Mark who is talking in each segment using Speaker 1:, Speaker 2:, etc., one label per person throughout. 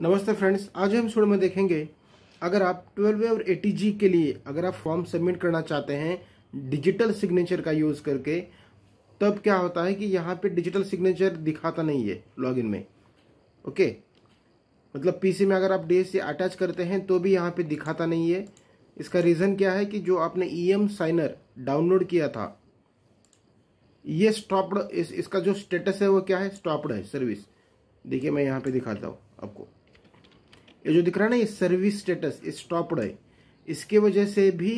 Speaker 1: नमस्ते फ्रेंड्स आज हम स्टूडियो में देखेंगे अगर आप ट्वेल्व और एटी जी के लिए अगर आप फॉर्म सबमिट करना चाहते हैं डिजिटल सिग्नेचर का यूज़ करके तब क्या होता है कि यहाँ पे डिजिटल सिग्नेचर दिखाता नहीं है लॉगिन में ओके मतलब पीसी में अगर आप डी अटैच करते हैं तो भी यहाँ पर दिखाता नहीं है इसका रीज़न क्या है कि जो आपने ई साइनर डाउनलोड किया था ये स्टॉप्ड इस, इसका जो स्टेटस है वो क्या है स्टॉप्ड है सर्विस देखिए मैं यहाँ पे दिखाता हूँ आपको ये जो दिख रहा है ना ये सर्विस स्टेटस स्टॉप्ड है इसके वजह से भी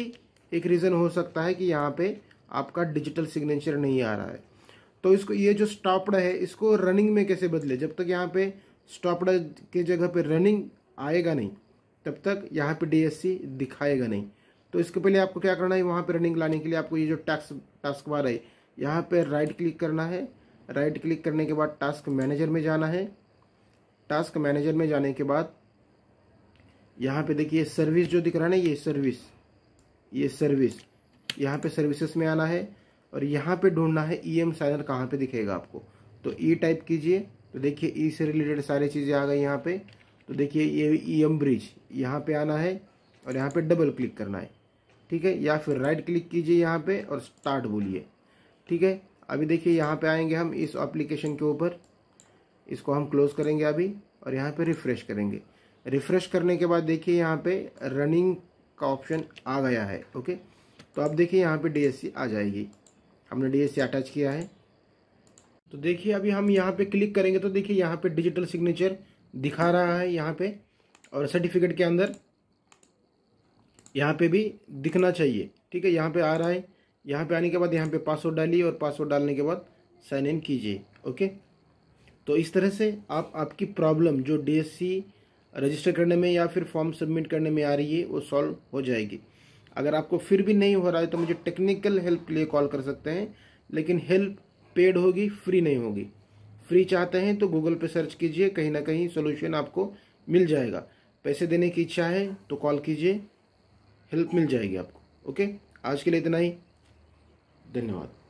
Speaker 1: एक रीज़न हो सकता है कि यहाँ पे आपका डिजिटल सिग्नेचर नहीं आ रहा है तो इसको ये जो स्टॉप्ड है इसको रनिंग में कैसे बदले जब तक यहाँ पे स्टॉप्ड के जगह पे रनिंग आएगा नहीं तब तक यहाँ पे डीएससी दिखाएगा नहीं तो इसके पहले आपको क्या करना है वहाँ पर रनिंग लाने के लिए आपको ये जो टैक्स टास्क बार है यहाँ पर राइट क्लिक करना है राइट क्लिक करने के बाद टास्क मैनेजर में जाना है टास्क मैनेजर में जाने के बाद यहाँ पे देखिए सर्विस जो दिख रहा है ना ये सर्विस ये सर्विस यहाँ पे सर्विसेज में आना है और यहाँ पे ढूंढना है ई एम साइनर कहाँ पर दिखेगा आपको तो ई e टाइप कीजिए तो देखिए ई e से रिलेटेड सारी चीज़ें आ गई यहाँ पे तो देखिए ये ई एम ब्रिज यहाँ पे आना है और यहाँ पे डबल क्लिक करना है ठीक है या फिर राइट क्लिक कीजिए यहाँ पे और स्टार्ट बोलिए ठीक है अभी देखिए यहाँ पे आएंगे हम इस एप्लीकेशन के ऊपर इसको हम क्लोज़ करेंगे अभी और यहाँ पे रिफ़्रेश करेंगे रिफ्रेश करने के बाद देखिए यहाँ पे रनिंग का ऑप्शन आ गया है ओके तो आप देखिए यहाँ पे डीएससी आ जाएगी हमने डीएससी अटैच किया है तो देखिए अभी हम यहाँ पे क्लिक करेंगे तो देखिए यहाँ पे डिजिटल सिग्नेचर दिखा रहा है यहाँ पे और सर्टिफिकेट के अंदर यहाँ पे भी दिखना चाहिए ठीक है यहाँ पे आ रहा है यहाँ पे आने के बाद यहाँ पे पासवर्ड डालिए और पासवर्ड डालने के बाद साइन इन कीजिए ओके तो इस तरह से आप आपकी प्रॉब्लम जो डीएससी रजिस्टर करने में या फिर फॉर्म सबमिट करने में आ रही है वो सॉल्व हो जाएगी अगर आपको फिर भी नहीं हो रहा है तो मुझे टेक्निकल हेल्प के लिए कॉल कर सकते हैं लेकिन हेल्प पेड होगी फ्री नहीं होगी फ्री चाहते हैं तो गूगल पे सर्च कीजिए कहीं ना कहीं सोल्यूशन आपको मिल जाएगा पैसे देने की इच्छा है तो कॉल कीजिए हेल्प मिल जाएगी आपको ओके आज के लिए इतना ही धन्यवाद